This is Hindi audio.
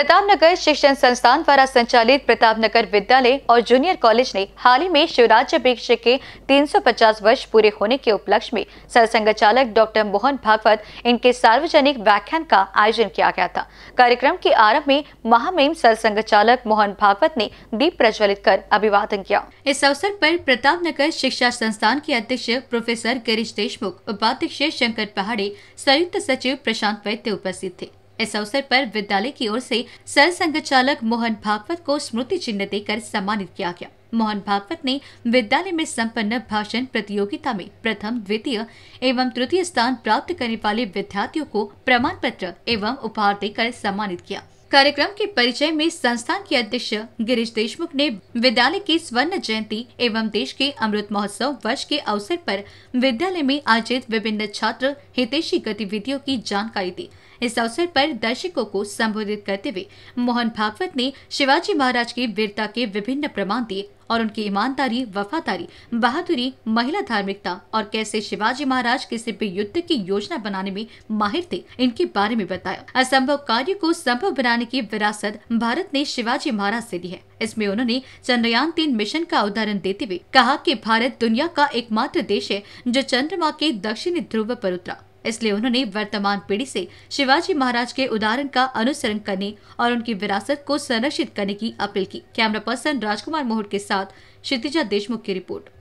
प्रतापनगर शिक्षण संस्थान द्वारा संचालित प्रतापनगर विद्यालय और जूनियर कॉलेज ने हाल ही में शिवराज वृक्ष के 350 वर्ष पूरे होने के उपलक्ष्य में संघ चालक डॉक्टर मोहन भागवत इनके सार्वजनिक व्याख्यान का आयोजन किया गया था कार्यक्रम के आरंभ में महामहिम संघ चालक मोहन भागवत ने दीप प्रज्वलित कर अभिवादन किया इस अवसर प्रताप प्रतापनगर शिक्षा संस्थान के अध्यक्ष प्रोफेसर गिरीश देशमुख उपाध्यक्ष शंकर पहाड़े संयुक्त सचिव प्रशांत वैद्य उपस्थित थे इस अवसर पर विद्यालय की ओर से सर संघचालक मोहन भागवत को स्मृति चिन्ह देकर सम्मानित किया गया मोहन भागवत ने विद्यालय में संपन्न भाषण प्रतियोगिता में प्रथम द्वितीय एवं तृतीय स्थान प्राप्त करने वाले विद्यार्थियों को प्रमाण पत्र एवं उपहार देकर सम्मानित किया कार्यक्रम के परिचय में संस्थान के अध्यक्ष गिरीश देशमुख ने विद्यालय की स्वर्ण जयंती एवं देश के अमृत महोत्सव वर्ष के अवसर पर विद्यालय में आयोजित विभिन्न छात्र हितेशी गतिविधियों की जानकारी दी इस अवसर पर दर्शकों को संबोधित करते हुए मोहन भागवत ने शिवाजी महाराज की वीरता के विभिन्न प्रमाण दिए और उनकी ईमानदारी वफादारी बहादुरी महिला धार्मिकता और कैसे शिवाजी महाराज किसी भी युद्ध की योजना बनाने में माहिर थे इनके बारे में बताया असंभव कार्य को संभव बनाने की विरासत भारत ने शिवाजी महाराज से दी है इसमें उन्होंने चंद्रयान तीन मिशन का उदाहरण देते हुए कहा कि भारत दुनिया का एकमात्र देश है जो चंद्रमा के दक्षिणी ध्रुव पर उतरा इसलिए उन्होंने वर्तमान पीढ़ी से शिवाजी महाराज के उदाहरण का अनुसरण करने और उनकी विरासत को संरक्षित करने की अपील की कैमरा पर्सन राजकुमार मोहट के साथ क्षितिजा देशमुख की रिपोर्ट